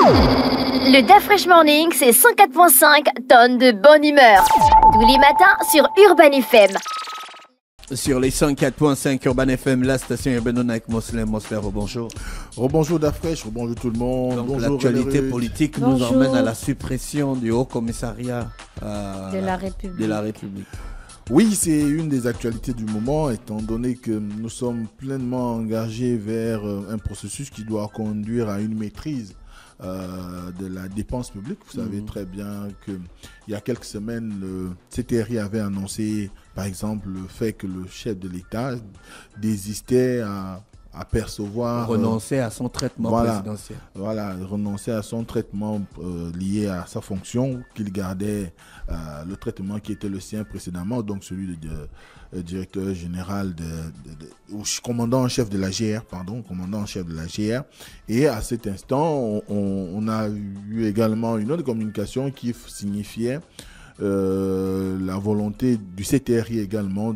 Le Dafresh Morning, c'est 104.5 tonnes de bonne humeur. Tous les matins sur Urban FM. Sur les 104.5 Urban FM, la station urbaine avec Moslem. Moslem, bonjour. Rebonjour Dafresh, rebonjour tout le monde. l'actualité politique nous emmène à la suppression du Haut Commissariat euh, de la République. Oui, c'est une des actualités du moment, étant donné que nous sommes pleinement engagés vers euh, un processus qui doit conduire à une maîtrise euh, de la dépense publique. Vous savez mhm. très bien qu'il y a quelques semaines, le CTRI avait annoncé, par exemple, le fait que le chef de l'État désistait à euh, renoncer à son traitement présidentiel. Voilà, renoncer à son traitement euh, lié à sa fonction, qu'il gardait euh, le traitement qui était le sien précédemment, donc celui de, directeur général de, ou commandant en chef de la GR, pardon, commandant en chef de la GR. Et à cet instant, on, a eu également une autre communication qui signifiait la volonté du CTRI également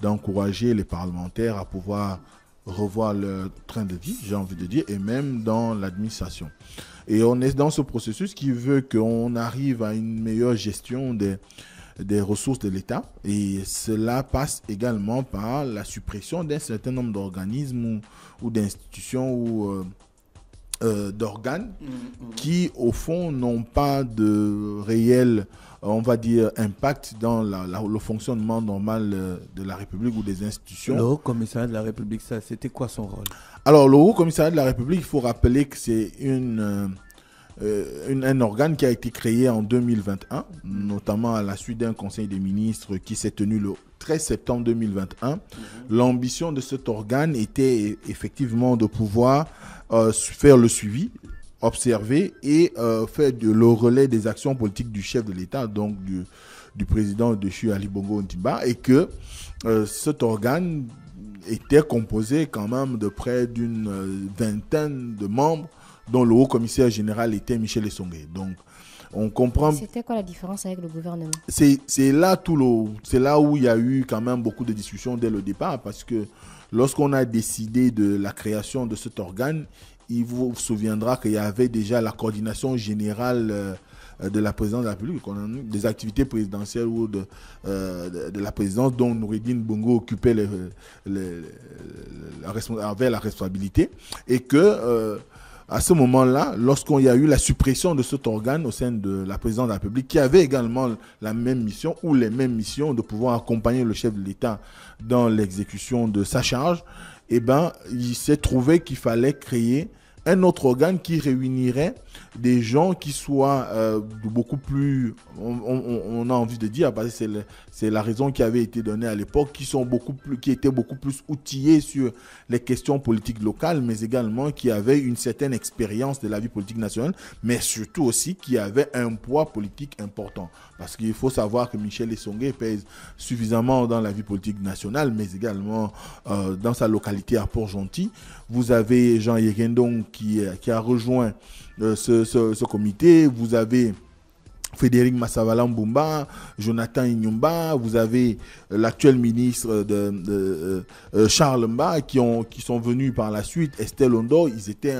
d'encourager les parlementaires à pouvoir revoir le train de vie, j'ai envie de dire, et même dans l'administration. Et on est dans ce processus qui veut qu'on arrive à une meilleure gestion des, des ressources de l'État. Et cela passe également par la suppression d'un certain nombre d'organismes ou, ou d'institutions ou euh, euh, d'organes mm, mm. qui, au fond, n'ont pas de réel, euh, on va dire, impact dans la, le fonctionnement normal euh, de la République ou des institutions. Le Haut Commissariat de la République, ça, c'était quoi son rôle Alors, le Haut Commissariat de la République, il faut rappeler que c'est une euh, un organe qui a été créé en 2021, notamment à la suite d'un conseil des ministres qui s'est tenu le 13 septembre 2021. L'ambition de cet organe était effectivement de pouvoir euh, faire le suivi, observer et euh, faire de, le relais des actions politiques du chef de l'État, donc du, du président de Chu Ali Bongo et que cet organe était composé quand même de près d'une vingtaine de membres dont le haut commissaire général était Michel Essongué. Donc, on comprend. C'était quoi la différence avec le gouvernement C'est là tout le, c'est là où il y a eu quand même beaucoup de discussions dès le départ parce que lorsqu'on a décidé de la création de cet organe, il vous souviendra qu'il y avait déjà la coordination générale euh, de la présidence de la République, des activités présidentielles ou de, euh, la présidence dont Nouridine Bongo occupait la, avait la responsabilité, et que euh, à ce moment-là, lorsqu'on y a eu la suppression de cet organe au sein de la présidence de la République, qui avait également la même mission ou les mêmes missions de pouvoir accompagner le chef de l'État dans l'exécution de sa charge, eh ben, il s'est trouvé qu'il fallait créer un autre organe qui réunirait des gens qui soient euh, beaucoup plus, on, a envie de dire, parce ah bah, que c'est la raison qui avait été donnée à l'époque, qui sont beaucoup plus, qui étaient beaucoup plus outillés sur les questions politiques locales, mais également qui avaient une certaine expérience de la vie politique nationale, mais surtout aussi qui avaient un poids politique important, parce qu'il faut savoir que Michel Essongué pèse suffisamment dans la vie politique nationale, mais également euh, dans sa localité à Port-Gentil. Vous avez Jean Yéguendon qui euh, qui, a rejoint euh, ce, comité. Vous avez Frédéric Massavala Mbumba, Jonathan Inyumba, vous avez euh, l'actuel ministre de, Charles Mba qui, ont, qui sont venus par la suite, Estelle Ondo, ils étaient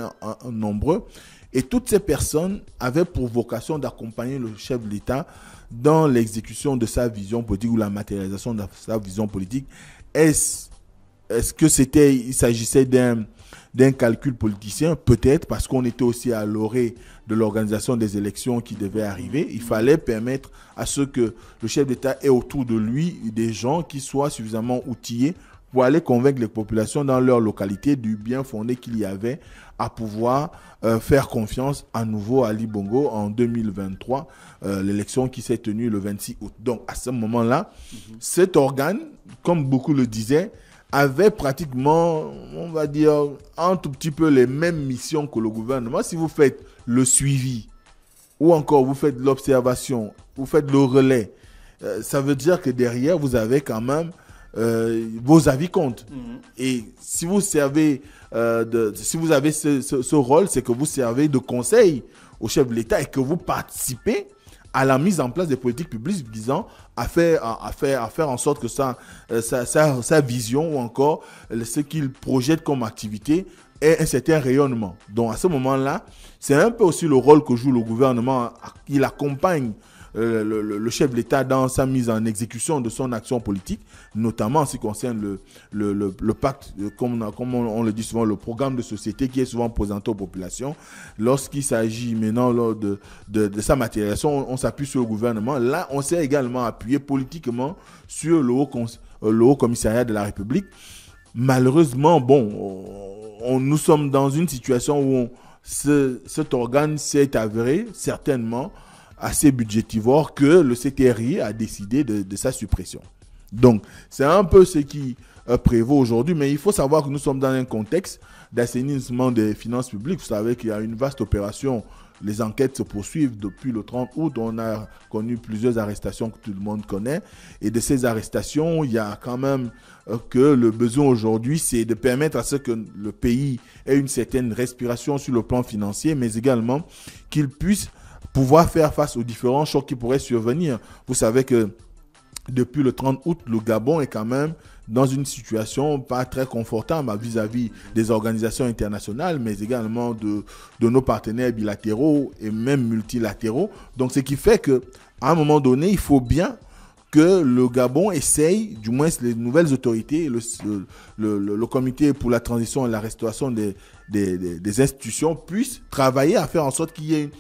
nombreux. Et toutes ces personnes avaient pour vocation d'accompagner le chef de l'État dans l'exécution de sa vision politique ou la matérialisation de sa vision politique. Est-ce que c'était, il s'agissait d'un d'un calcul politicien, peut-être parce qu'on était aussi à l'orée de l'organisation des élections qui devait arriver. Il fallait permettre à ce que le chef d'État ait autour de lui des gens qui soient suffisamment outillés pour aller convaincre les populations dans leur localité du bien fondé qu'il y avait à pouvoir euh, faire confiance à nouveau à Libongo en 2023, euh, l'élection qui s'est tenue le 26 août. Donc à ce moment-là, mhm. cet organe, comme beaucoup le disaient, avait pratiquement, on va dire, un tout petit peu les mêmes missions que le gouvernement. Si vous faites le suivi, ou encore vous faites l'observation, vous faites le relais, euh, ça veut dire que derrière, vous avez quand même euh, vos avis comptent. Mhm. Et si vous servez, euh, de, si vous avez ce, ce rôle, c'est que vous servez de conseil au chef de l'État et que vous participez à la mise en place des politiques publiques visant à faire, à faire, à faire en sorte que sa, sa, euh, sa vision ou encore euh, ce qu'il projette comme activité ait un certain rayonnement. Donc à ce moment-là, c'est un peu aussi le rôle que joue le gouvernement. Il accompagne euh, le, chef de l'État dans sa mise en exécution de son action politique, notamment en ce qui concerne le, pacte, euh, comme, on, on, le dit souvent, le programme de société qui est souvent présenté aux populations. Lorsqu'il s'agit maintenant de, sa matérialisation, on, s'appuie sur le gouvernement. Là, on s'est également appuyé politiquement sur le haut, euh, commissariat de la République. Malheureusement, bon, on, nous sommes dans une situation où cet organe s'est avéré certainement assez budgétivore que le CTRI a décidé de, de sa suppression. Donc, c'est un peu ce qui euh, prévaut aujourd'hui, mais il faut savoir que nous sommes dans un contexte d'assainissement des finances publiques. Vous savez qu'il y a une vaste opération. Les enquêtes se poursuivent depuis le 30 août. On a connu plusieurs arrestations que tout le monde connaît. Et de ces arrestations, il y a quand même euh, que le besoin aujourd'hui, c'est de permettre à ce que le pays ait une certaine respiration sur le plan financier, mais également qu'il puisse pouvoir faire face aux différents chocs qui pourraient survenir. Vous savez que depuis le 30 août, le Gabon est quand même dans une situation pas très confortable vis-à-vis des organisations internationales, mais également de, de nos partenaires bilatéraux et même multilatéraux. Donc, ce qui fait que, à un moment donné, il faut bien que le Gabon essaye, du moins les nouvelles autorités, le, le, comité pour la transition et la restauration des, des, des institutions puissent travailler à faire en sorte qu'il y ait une,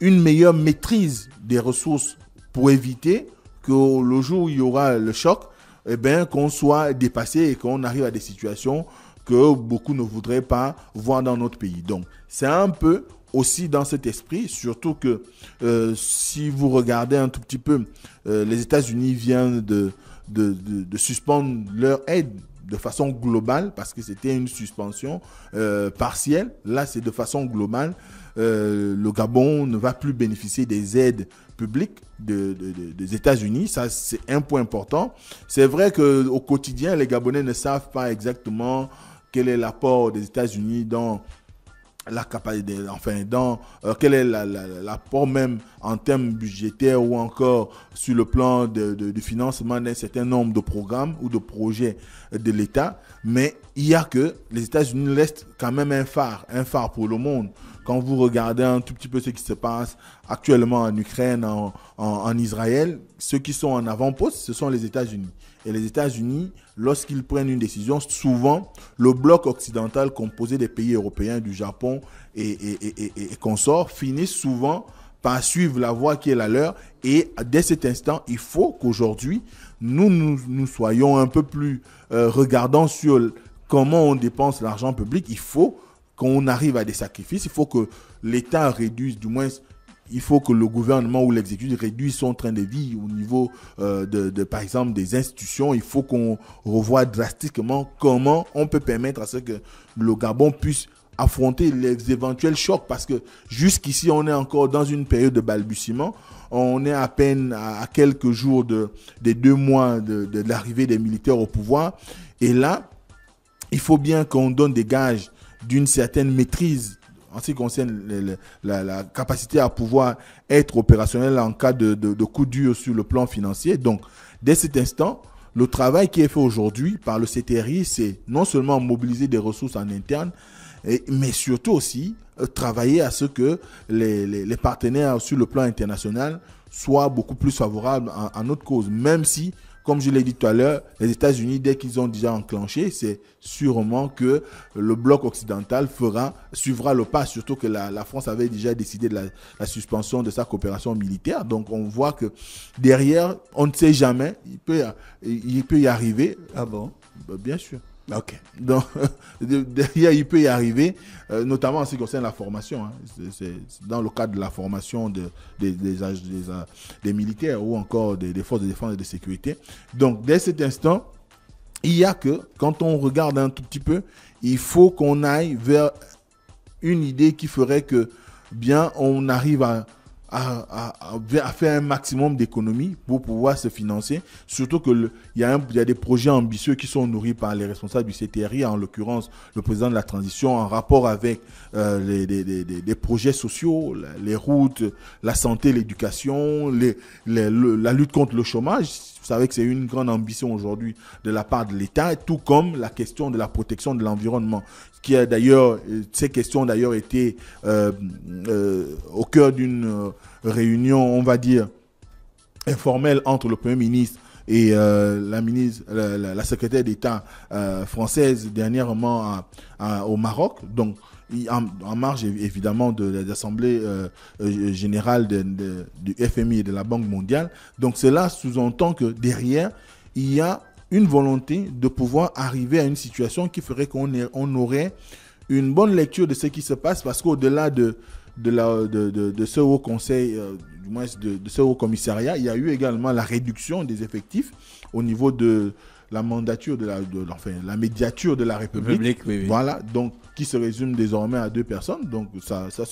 une meilleure maîtrise des ressources pour éviter que le jour où il y aura le choc, eh bien, qu'on soit dépassé et qu'on arrive à des situations que beaucoup ne voudraient pas voir dans notre pays. Donc, c'est un peu aussi dans cet esprit, surtout que euh, si vous regardez un tout petit peu, euh, les États-Unis viennent de, de, suspendre leur aide de façon globale, parce que c'était une suspension euh, partielle, là c'est de façon globale, euh, le Gabon ne va plus bénéficier des aides publiques des États-Unis. Ça, c'est un point important. C'est vrai qu'au quotidien, les Gabonais ne savent pas exactement quel est l'apport des États-Unis dans la capacité, enfin, dans euh, quelle quel est l'apport la, la, même en termes budgétaires ou encore sur le plan de, du financement d'un certain nombre de programmes ou de projets de l'État. Mais il y a que les États-Unis restent quand même un phare, un phare pour le monde. Quand vous regardez un tout petit peu ce qui se passe actuellement en Ukraine, en, en Israël, ceux qui sont en avant-poste, ce sont les États-Unis. Et les États-Unis, lorsqu'ils prennent une décision, souvent le bloc occidental composé des pays européens, du Japon et, et, consorts finissent souvent par suivre la voie qui est la leur. Et dès cet instant, il faut qu'aujourd'hui, nous, nous, soyons un peu plus regardant euh, regardants sur comment on dépense l'argent public. Il faut qu'on arrive à des sacrifices. Il faut que l'État réduise du moins il faut que le gouvernement ou l'exécutif réduise son train de vie au niveau euh, de, par exemple, des institutions. Il faut qu'on revoie drastiquement comment on peut permettre à ce que le Gabon puisse affronter les éventuels chocs parce que jusqu'ici on est encore dans une période de balbutiement. On est à peine à, quelques jours de, des deux mois de l'arrivée des militaires au pouvoir. Et là, il faut bien qu'on donne des gages d'une certaine maîtrise en ce qui concerne la, capacité à pouvoir être opérationnel en cas de, coup dur sur le plan financier. Donc, dès cet instant, le travail qui est fait aujourd'hui par le CTRI, c'est non seulement mobiliser des ressources en interne, mais surtout aussi euh, travailler à ce que les, partenaires sur le plan international soient beaucoup plus favorables à notre cause, même si comme je l'ai dit tout à l'heure, les États-Unis, dès qu'ils ont déjà enclenché, c'est sûrement que le bloc occidental fera, suivra le pas, surtout que la, France avait déjà décidé de la, la, suspension de sa coopération militaire. Donc on voit que derrière, on ne sait jamais, il peut, il peut y arriver. Ah bon Bien sûr. Ok. Donc, il peut y arriver, euh, notamment en ce qui concerne la formation. Hein. C'est dans le cadre de la formation euh, des, militaires ou encore des, des, forces de défense et de sécurité. Donc, dès cet instant, il y a que, quand on regarde un tout petit peu, il faut qu'on aille vers une idée qui ferait que, bien, on arrive à à, faire un maximum d'économies pour pouvoir se financer. Surtout qu'il y, a y a des projets ambitieux qui sont nourris par les responsables du CTRI, en l'occurrence le président de la transition, en rapport avec euh, des projets sociaux, les routes, la santé, l'éducation, la lutte contre le chômage. Vous savez que c'est une grande ambition aujourd'hui de la part de l'État, tout comme la question de la protection de l'environnement, qui a d'ailleurs, euh, ces questions ont d'ailleurs été euh, euh, au cœur d'une réunion, on va dire, informelle entre le Premier ministre et la ministre, la, secrétaire d'État française dernièrement au Maroc. Donc, en, marge évidemment de, l'Assemblée générale du FMI et de la Banque mondiale. Donc, cela sous-entend que derrière, il y a une volonté de pouvoir arriver à une situation qui ferait qu'on on aurait une bonne lecture de ce qui se passe parce qu'au-delà de, de, la, de, de, ce haut conseil, euh, du moins de, ce haut commissariat, il y a eu également la réduction des effectifs au niveau de la mandature de la, de, enfin, la médiature de la République. Voilà, donc qui se résume désormais à deux personnes. Donc ça, ça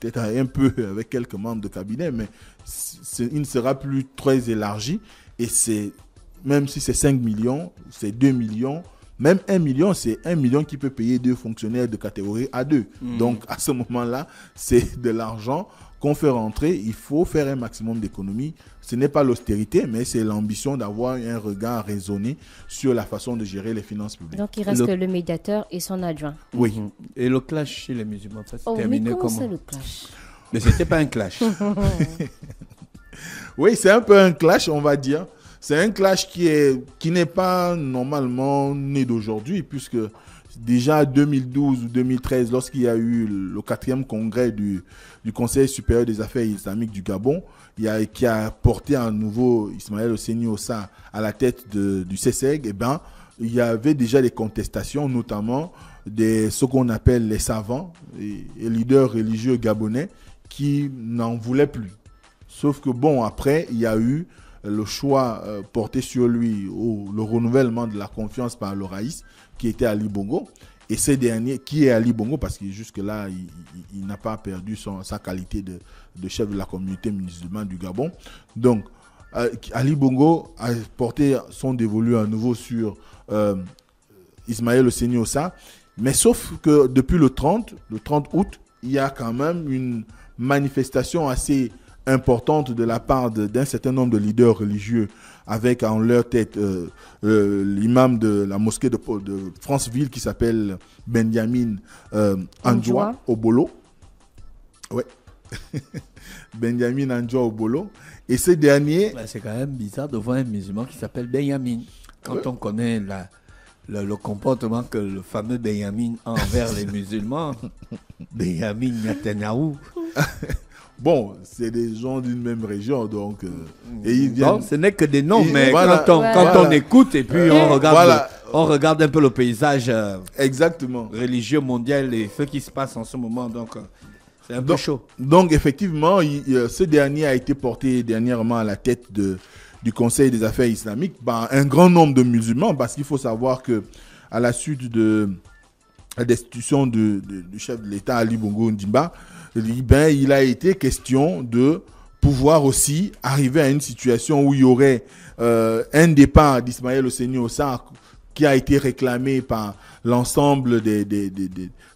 peut-être un peu avec quelques membres de cabinet, mais il ne sera plus très élargi. Et c'est même si c'est 5 millions, c'est 2 millions, même 1 million, c'est 1 million qui peut payer deux fonctionnaires de catégorie A2. Hmm. Donc à ce moment-là, c'est de l'argent qu'on fait rentrer. Il faut faire un maximum d'économies. Ce n'est pas l'austérité, mais c'est l'ambition d'avoir un regard raisonné sur la façon de gérer les finances publiques. Donc il reste le, médiateur et son adjoint. Oui. Hmm. Et le clash chez les musulmans, ça s'est oh, terminé mais comment, comment le clash Mais c'était pas un clash. oui, c'est un peu un clash, on va dire c'est un clash qui est qui n'est pas normalement né d'aujourd'hui puisque déjà 2012 ou 2013 lorsqu'il y a eu le quatrième congrès du, du Conseil supérieur des affaires islamiques du Gabon il qui a porté un nouveau Ismaël Oseni Ossa à la tête du CSEG et eh ben il y avait déjà des contestations notamment des ce qu'on appelle les savants et, et leaders religieux gabonais qui n'en voulaient plus sauf que bon après il y a eu le choix euh, porté sur lui ou le renouvellement de la confiance par le qui était Ali Bongo. Et ce dernier, qui est Ali Bongo, parce que jusque-là, il, n'a pas perdu sa qualité de, chef de la communauté musulmane du Gabon. Donc, euh, Ali Bongo a porté son dévolu à nouveau sur euh, Ismaël Oseni Ossa. Mais sauf que depuis le 30, le 30 août, il y a quand même une manifestation assez importante de la part d'un certain nombre de leaders religieux avec en leur tête euh, euh, l'imam de la mosquée de, de Franceville qui s'appelle Benjamin euh, Anjoua Obolo. Ouais. Benjamin Anjoua Obolo. Et ces derniers... C'est quand même bizarre de voir un musulman qui s'appelle Benjamin. Quand on connaît le, comportement que le fameux Benjamin envers les musulmans, Benjamin Netanyahu, Bon, c'est des gens d'une même région, donc. Euh, et ce n'est que des noms, mais quand, on, écoute et puis on regarde, on regarde un peu le paysage euh, Exactement. religieux mondial et ce qui se passe en ce moment, donc euh, c'est un peu chaud. Donc, effectivement, ce dernier a été porté dernièrement à la tête de, du Conseil des affaires islamiques par un grand nombre de musulmans, parce qu'il faut savoir que à la suite de la destitution du chef de l'État, Ali Bongo Ndimba, ben, il a été question de pouvoir aussi arriver à une situation où il y aurait euh, un départ d'Ismaël Seigneur au SAR qui a été réclamé par l'ensemble des, des, des,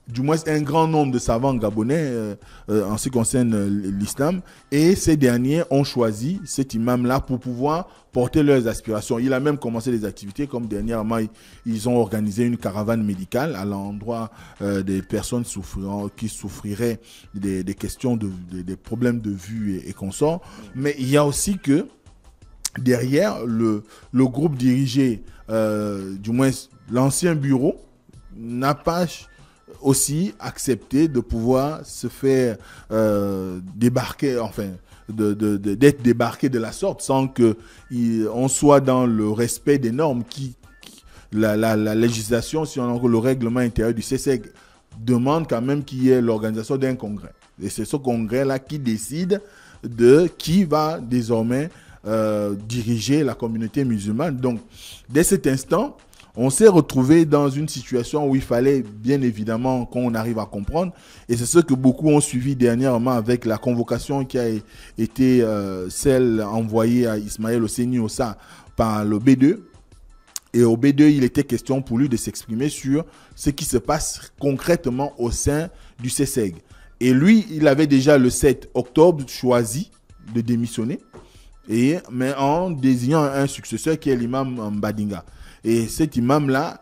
du moins un grand nombre de savants gabonais euh, euh, en ce qui concerne euh, l'islam. Et ces derniers ont choisi cet imam-là pour pouvoir porter leurs aspirations. Il a même commencé des activités, comme dernièrement, ils ont organisé une caravane médicale à l'endroit des personnes souffrant, qui souffriraient des, questions, de, des, problèmes de vue et, et consorts. Mais il y a aussi que derrière le, le groupe dirigé, euh, du moins l'ancien bureau, n'a pas aussi accepté de pouvoir se faire euh, débarquer, enfin, d'être de, débarqué de la sorte sans que on soit dans le respect des normes qui, la, législation, si on le règlement intérieur du CSEC e demande quand même qu'il y ait l'organisation d'un congrès. Et c'est ce congrès-là qui décide de qui va désormais euh, diriger la communauté musulmane. Donc, dès cet instant, on s'est retrouvé dans une situation où il fallait bien évidemment qu'on arrive à comprendre. Et c'est ce que beaucoup ont suivi dernièrement avec la convocation qui a été euh, celle envoyée à Ismaël Oseni Ossa par le B2. Et au B2, il était question pour lui de s'exprimer sur ce qui se passe concrètement au sein du CSEG. Et lui, il avait déjà le 7 octobre choisi de démissionner mais en désignant un successeur qui est l'imam Mbadinga. Et cet imam-là,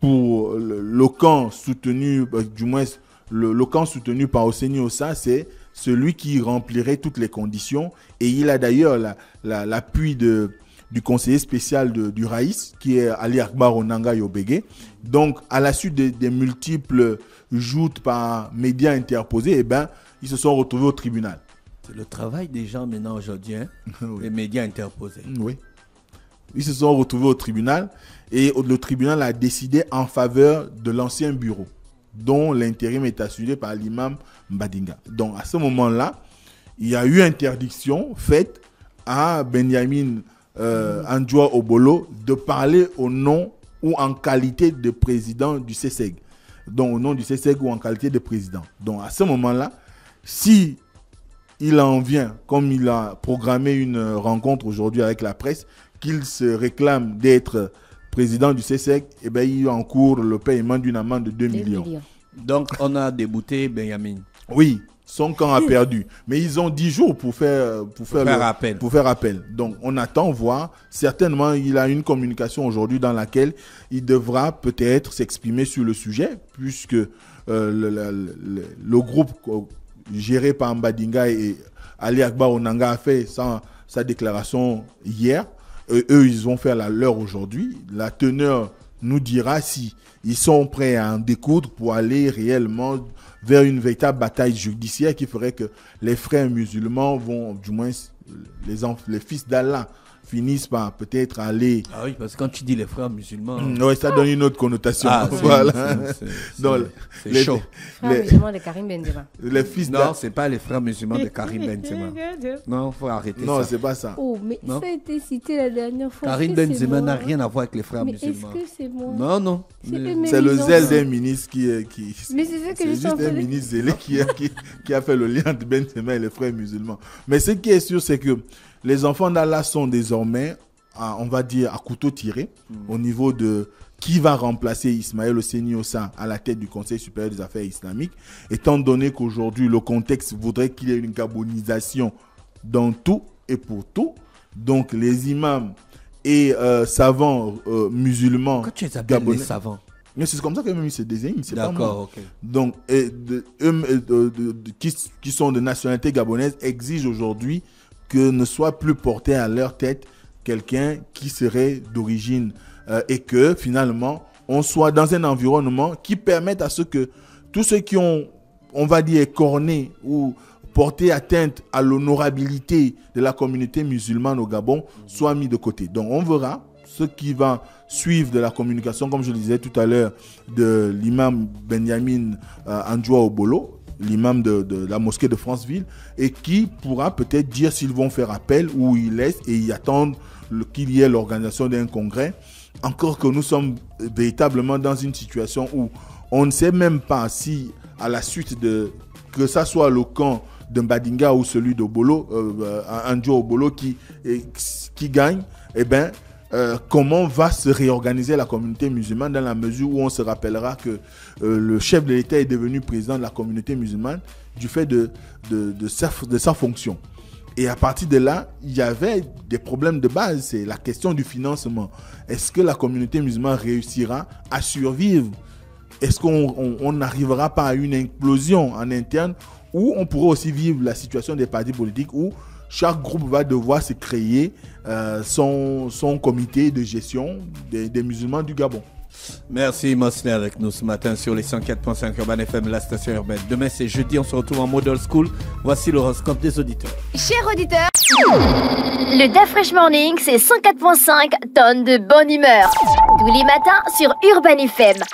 pour le, camp soutenu, euh, du moins le, camp soutenu par Oseni Ossa, c'est celui qui remplirait toutes les conditions. Et il a d'ailleurs l'appui du conseiller spécial du Raïs, qui est Ali Akbar Onanga Yobege. Donc, à la suite des, multiples joutes par médias interposés, eh ben, ils se sont retrouvés au tribunal le travail des gens maintenant aujourd'hui, hein, les médias interposés. Oui. Ils se sont retrouvés au tribunal et le tribunal a décidé en faveur de l'ancien bureau dont l'intérim est assuré par l'imam Mbadinga. Donc à ce moment-là, il y a eu interdiction faite à Benjamin euh, Obolo de parler au nom ou en qualité de président du CSEG. Donc au nom du CSEG ou en qualité de président. Donc à ce moment-là, si il en vient, comme il a programmé une rencontre aujourd'hui avec la presse, qu'il se réclame d'être président du CSEC, et eh ben, il encourt le paiement d'une amende de 2, millions. Donc on a débouté Benjamin. Oui, son camp a perdu. Mais ils ont 10 jours pour faire, pour, faire, appel. pour faire appel. Donc on attend voir. Certainement, il a une communication aujourd'hui dans laquelle il devra peut-être s'exprimer sur le sujet, puisque euh, le, groupe géré par Mbadinga et Ali Akbar Onanga a fait sa, déclaration hier. eux, ils vont faire la leur aujourd'hui. La teneur nous dira si ils sont prêts à en découdre pour aller réellement vers une véritable bataille judiciaire qui ferait que les frères musulmans vont, du moins les fils d'Allah finissent par peut-être aller. Ah oui, parce que quand tu dis les frères musulmans. Mmh, ça donne une autre connotation. Ah, voilà. C'est chaud. Frères musulmans de Karim Benzema. Les fils Non, c'est pas les frères musulmans de Karim Benzema. Non, faut arrêter ça. Non, c'est pas ça. Oh, mais ça a été cité la dernière fois. Karim Benzema n'a rien à voir avec les frères mais musulmans. Est-ce que c'est moi Non, non. C'est le zèle d'un ministre qui. qui mais c'est que je juste un ministre zélé qui a fait le lien entre Benzema et les frères musulmans. Mais ce qui est sûr, c'est que les enfants d'Allah sont désormais, on va dire, à couteau tiré mm. au niveau de qui va remplacer Ismaël Ossa à la tête du Conseil supérieur des affaires islamiques, étant donné qu'aujourd'hui le contexte voudrait qu'il y ait une gabonisation dans tout et pour tout. Donc les imams et euh, savants euh, musulmans. Quand tu les gabonais, savants mais c'est comme ça que même se désignent, c'est pas Donc, eux, qui, sont de nationalité gabonaise exigent aujourd'hui que ne soit plus porté à leur tête quelqu'un qui serait d'origine euh, et que finalement on soit dans un environnement qui permette à ce que tous ceux qui ont, on va dire, corné ou porté atteinte à l'honorabilité de la communauté musulmane au Gabon soient mis de côté. Donc on verra ce qui va suivre de la communication, comme je le disais tout à l'heure, de l'imam Benjamin euh, Obolo, l'imam de, la mosquée de Franceville, et qui pourra peut-être dire s'ils vont faire appel ou ils laissent et ils attendent qu'il y ait l'organisation d'un congrès. Encore que nous sommes véritablement dans une situation où on ne sait même pas si, à la suite de que ça soit le camp de Mbadinga ou celui d'Obolo, euh, jour euh, Obolo qui, qui gagne, eh bien, euh, comment va se réorganiser la communauté musulmane dans la mesure où on se rappellera que euh, le chef de l'État est devenu président de la communauté musulmane du fait de, de, sa, fonction. Et à partir de là, il y avait des problèmes de base. C'est la question du financement. Est-ce que la communauté musulmane réussira à survivre Est-ce qu'on n'arrivera pas à une implosion en interne où on pourrait aussi vivre la situation des partis politiques où chaque groupe va devoir se créer euh, son, son, comité de gestion des, musulmans du Gabon. Merci Mosley avec nous ce matin sur les 104.5 Urban FM, la station urbaine. Demain c'est jeudi, on se retrouve en Model school. Voici l'horoscope des auditeurs. Chers auditeurs, le Fresh Morning c'est 104.5 tonnes de bonne humeur. Tous les matins sur Urban FM.